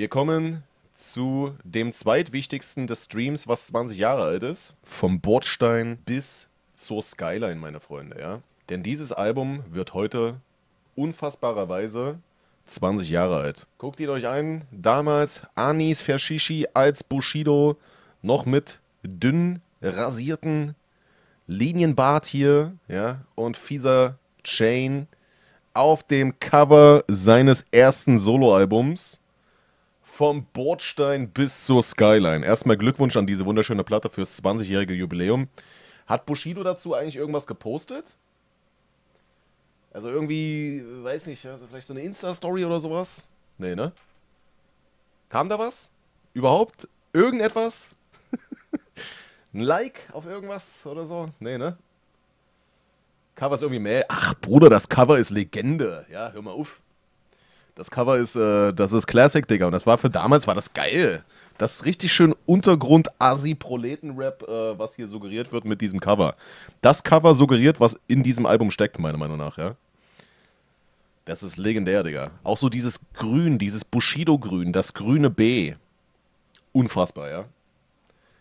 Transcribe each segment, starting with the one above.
Wir kommen zu dem zweitwichtigsten des Streams, was 20 Jahre alt ist. Vom Bordstein bis zur Skyline, meine Freunde, ja. Denn dieses Album wird heute unfassbarerweise 20 Jahre alt. Guckt ihn euch an. Damals Anis Fershishi als Bushido noch mit dünn rasierten Linienbart hier, ja, und fieser Chain auf dem Cover seines ersten Soloalbums vom Bordstein bis zur Skyline. Erstmal Glückwunsch an diese wunderschöne Platte fürs 20-jährige Jubiläum. Hat Bushido dazu eigentlich irgendwas gepostet? Also irgendwie, weiß nicht, also vielleicht so eine Insta-Story oder sowas? Nee, ne? Kam da was? Überhaupt? Irgendetwas? Ein Like auf irgendwas oder so? Nee, ne? Cover ist irgendwie mehr. Ach, Bruder, das Cover ist Legende. Ja, hör mal auf. Das Cover ist, äh, das ist Classic, Digga. Und das war für damals, war das geil. Das ist richtig schön Untergrund-Asi-Proleten-Rap, äh, was hier suggeriert wird mit diesem Cover. Das Cover suggeriert, was in diesem Album steckt, meiner Meinung nach, ja. Das ist legendär, Digga. Auch so dieses Grün, dieses Bushido-Grün, das grüne B. Unfassbar, ja.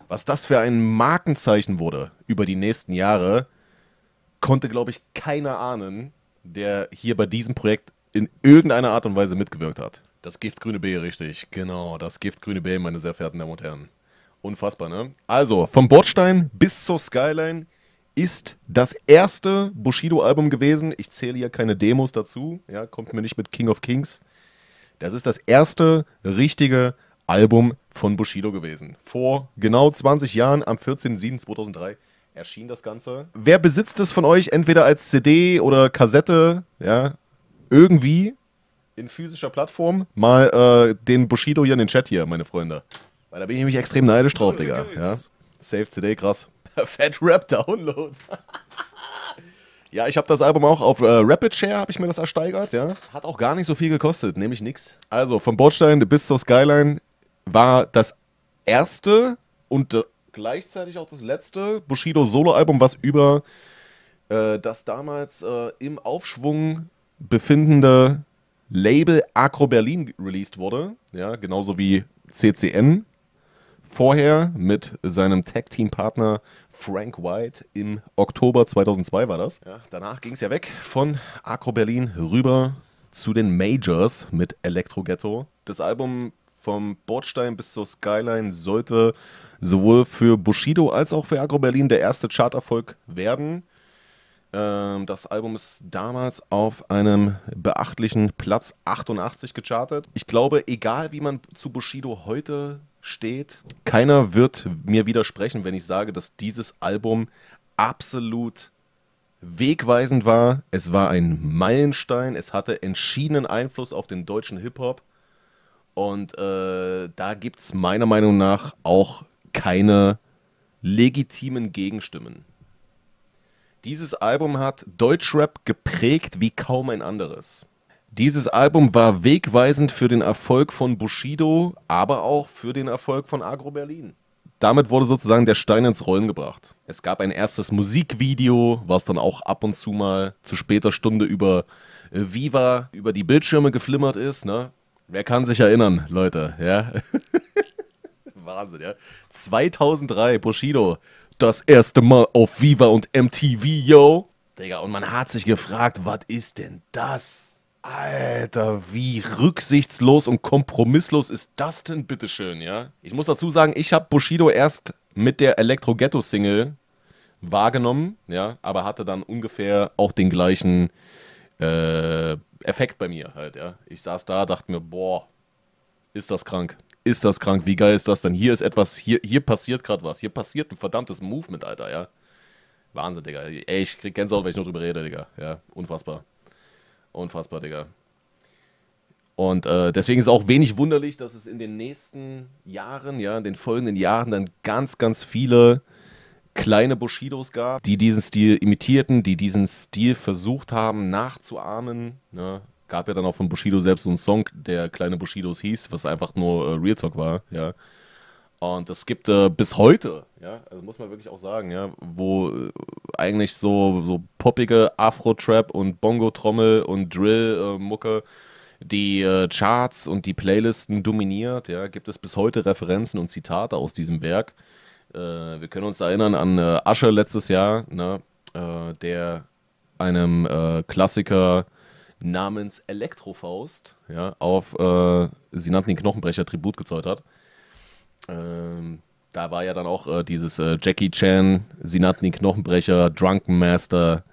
Was das für ein Markenzeichen wurde über die nächsten Jahre, konnte, glaube ich, keiner ahnen, der hier bei diesem Projekt in irgendeiner Art und Weise mitgewirkt hat. Das Gift Grüne B, richtig. Genau, das Gift Grüne B, meine sehr verehrten Damen und Herren. Unfassbar, ne? Also, vom Bordstein bis zur Skyline ist das erste Bushido-Album gewesen. Ich zähle hier keine Demos dazu. Ja, kommt mir nicht mit King of Kings. Das ist das erste richtige Album von Bushido gewesen. Vor genau 20 Jahren, am 14.07.2003, erschien das Ganze. Wer besitzt es von euch entweder als CD oder Kassette? Ja, irgendwie in physischer Plattform mal äh, den Bushido hier in den Chat hier, meine Freunde. Weil da bin ich nämlich extrem neidisch drauf, Digga. Ja? Save today, krass. Fat Rap Download. ja, ich habe das Album auch auf äh, Rapid Share, habe ich mir das ersteigert, ja. Hat auch gar nicht so viel gekostet, nämlich nix. Also, von Bordstein bis zur Skyline war das erste und äh, gleichzeitig auch das letzte Bushido Solo-Album, was über äh, das damals äh, im Aufschwung befindende Label Agro Berlin released wurde, ja, genauso wie CCN vorher mit seinem Tag-Team-Partner Frank White im Oktober 2002 war das. Ja, danach ging es ja weg von Agro Berlin rüber zu den Majors mit Electro Ghetto. Das Album vom Bordstein bis zur Skyline sollte sowohl für Bushido als auch für Agro Berlin der erste Charterfolg werden. Ähm, das Album ist damals auf einem beachtlichen Platz 88 gechartet. Ich glaube, egal wie man zu Bushido heute steht, keiner wird mir widersprechen, wenn ich sage, dass dieses Album absolut wegweisend war. Es war ein Meilenstein, es hatte entschiedenen Einfluss auf den deutschen Hip-Hop. Und äh, da gibt es meiner Meinung nach auch keine legitimen Gegenstimmen. Dieses Album hat Deutschrap geprägt wie kaum ein anderes. Dieses Album war wegweisend für den Erfolg von Bushido, aber auch für den Erfolg von Agro Berlin. Damit wurde sozusagen der Stein ins Rollen gebracht. Es gab ein erstes Musikvideo, was dann auch ab und zu mal zu später Stunde über äh, Viva, über die Bildschirme geflimmert ist. Ne? Wer kann sich erinnern, Leute? Ja? Wahnsinn, ja. 2003, Bushido das erste Mal auf Viva und MTV, yo. Digga, und man hat sich gefragt, was ist denn das? Alter, wie rücksichtslos und kompromisslos ist das denn, bitteschön, ja? Ich muss dazu sagen, ich habe Bushido erst mit der Elektro-Ghetto-Single wahrgenommen, ja, aber hatte dann ungefähr auch den gleichen äh, Effekt bei mir halt, ja. Ich saß da, dachte mir, boah, ist das krank ist das krank, wie geil ist das denn? Hier ist etwas, hier, hier passiert gerade was, hier passiert ein verdammtes Movement, Alter, ja. Wahnsinn, Digga. Ey, ich krieg Gänsehaut, wenn ich noch drüber rede, Digga. Ja, unfassbar. Unfassbar, Digga. Und äh, deswegen ist auch wenig wunderlich, dass es in den nächsten Jahren, ja, in den folgenden Jahren dann ganz, ganz viele kleine Bushidos gab, die diesen Stil imitierten, die diesen Stil versucht haben nachzuahmen. Ne? gab ja dann auch von Bushido selbst so einen Song, der kleine Bushidos hieß, was einfach nur äh, Real Talk war, ja. Und es gibt äh, bis heute, ja, also muss man wirklich auch sagen, ja, wo äh, eigentlich so, so poppige Afro-Trap und Bongo-Trommel und Drill-Mucke äh, die äh, Charts und die Playlisten dominiert, ja, gibt es bis heute Referenzen und Zitate aus diesem Werk. Äh, wir können uns erinnern an äh, Asche letztes Jahr, ne, der einem Klassiker namens Elektrofaust ja, auf, äh, sie nannten ihn Knochenbrecher, Tribut gezollt hat. Ähm, da war ja dann auch äh, dieses äh, Jackie Chan, sie nannten ihn Knochenbrecher, Drunken Master,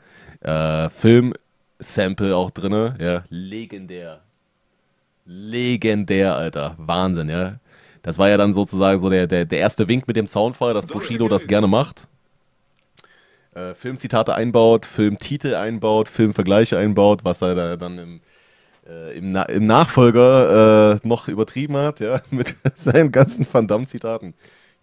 äh, Film-Sample auch drin. Ja, legendär. Legendär, Alter. Wahnsinn, ja. Das war ja dann sozusagen so der, der, der erste Wink mit dem Zaunfall, dass Bushido das gerne macht. Äh, Filmzitate einbaut, Filmtitel einbaut, Filmvergleiche einbaut, was er da dann im, äh, im, Na im, Nachfolger äh, noch übertrieben hat, ja, mit seinen ganzen Van Damme-Zitaten.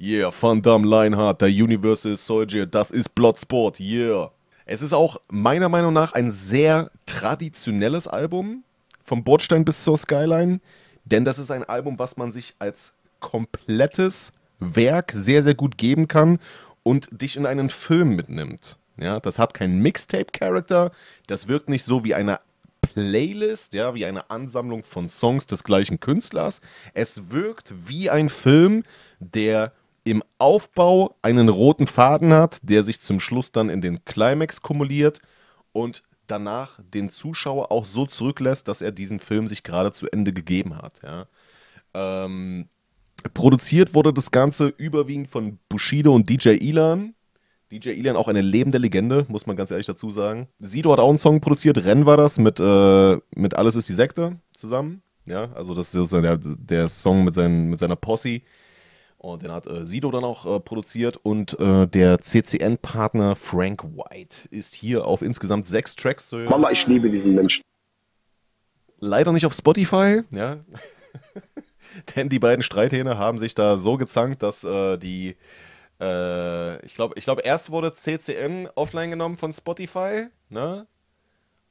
Yeah, Van Damme, Leinhardt, der Universal Soldier, das ist Bloodsport, yeah. Es ist auch meiner Meinung nach ein sehr traditionelles Album, vom Bordstein bis zur Skyline, denn das ist ein Album, was man sich als komplettes Werk sehr, sehr gut geben kann und dich in einen Film mitnimmt. Ja, das hat keinen Mixtape-Character, das wirkt nicht so wie eine Playlist, ja, wie eine Ansammlung von Songs des gleichen Künstlers. Es wirkt wie ein Film, der im Aufbau einen roten Faden hat, der sich zum Schluss dann in den Climax kumuliert und danach den Zuschauer auch so zurücklässt, dass er diesen Film sich gerade zu Ende gegeben hat. Ja. Ähm, Produziert wurde das Ganze überwiegend von Bushido und DJ Elan. DJ Elan auch eine lebende Legende, muss man ganz ehrlich dazu sagen. Sido hat auch einen Song produziert, Renn war das, mit, äh, mit Alles ist die Sekte zusammen. Ja, also das ist der, der Song mit, seinen, mit seiner Posse. Und den hat äh, Sido dann auch äh, produziert. Und äh, der CCN-Partner Frank White ist hier auf insgesamt sechs Tracks zu hören. Mama, ich liebe diesen Menschen. Leider nicht auf Spotify, ja. Denn die beiden Streithähne haben sich da so gezankt, dass äh, die, äh, ich glaube, ich glaub, erst wurde CCN offline genommen von Spotify, ne?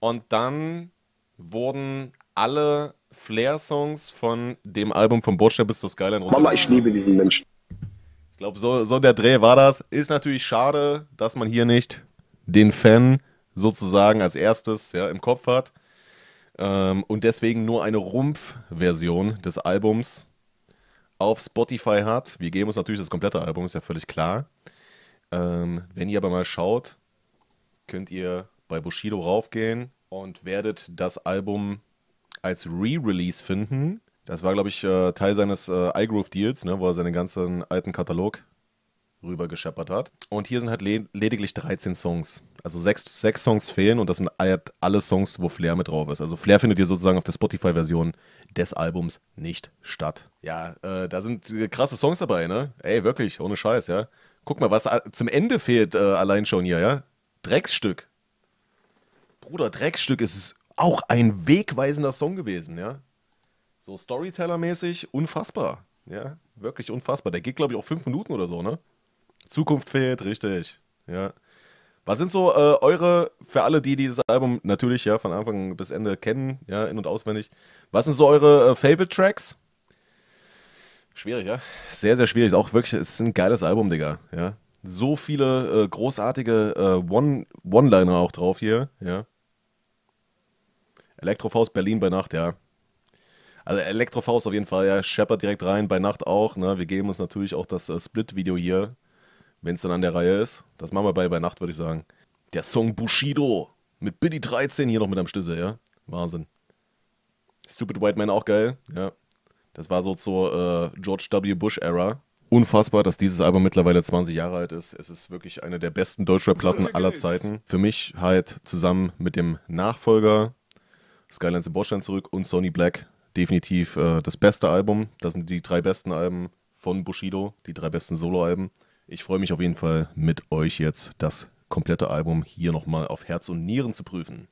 Und dann wurden alle Flair-Songs von dem Album von Botschner bis zur Skyline runter. Mama, ich liebe diesen Menschen. Ich glaube, so, so der Dreh war das. Ist natürlich schade, dass man hier nicht den Fan sozusagen als erstes ja, im Kopf hat. Ähm, und deswegen nur eine Rumpf-Version des Albums auf Spotify hat. Wir geben uns natürlich das komplette Album, ist ja völlig klar. Ähm, wenn ihr aber mal schaut, könnt ihr bei Bushido raufgehen und werdet das Album als Re-Release finden. Das war, glaube ich, äh, Teil seines äh, iGroove-Deals, ne, wo er seinen ganzen alten Katalog rüber gescheppert hat. Und hier sind halt le lediglich 13 Songs. Also sechs, sechs Songs fehlen und das sind halt alle Songs, wo Flair mit drauf ist. Also Flair findet ihr sozusagen auf der Spotify-Version des Albums nicht statt. Ja, äh, da sind äh, krasse Songs dabei, ne? Ey, wirklich, ohne Scheiß, ja. Guck mal, was äh, zum Ende fehlt äh, allein schon hier, ja? Drecksstück. Bruder, Drecksstück ist auch ein wegweisender Song gewesen, ja. So Storyteller-mäßig unfassbar, ja. Wirklich unfassbar. Der geht, glaube ich, auch fünf Minuten oder so, ne? Zukunft fehlt, richtig. Ja. Was sind so äh, eure, für alle die, die das Album natürlich ja von Anfang bis Ende kennen, ja, in- und auswendig, was sind so eure äh, Favorite-Tracks? Schwierig, ja? Sehr, sehr schwierig. Ist auch wirklich, es ist ein geiles Album, Digga, ja. So viele äh, großartige äh, One, One-Liner auch drauf hier, ja. Elektrofaust Berlin bei Nacht, ja. Also Elektrofaust auf jeden Fall, ja, Shepard direkt rein, bei Nacht auch, ne? Wir geben uns natürlich auch das äh, Split-Video hier wenn es dann an der Reihe ist. Das machen wir bei, bei Nacht, würde ich sagen. Der Song Bushido mit Biddy 13 hier noch mit am Schlüssel, ja? Wahnsinn. Stupid White Man auch geil, ja. Das war so zur äh, George W. Bush-Ära. Unfassbar, dass dieses Album mittlerweile 20 Jahre alt ist. Es ist wirklich eine der besten Deutschrap-Platten aller Zeiten. Für mich halt zusammen mit dem Nachfolger Skylines in Bordstein zurück und Sony Black definitiv äh, das beste Album. Das sind die drei besten Alben von Bushido, die drei besten Soloalben. alben ich freue mich auf jeden Fall mit euch jetzt das komplette Album hier nochmal auf Herz und Nieren zu prüfen.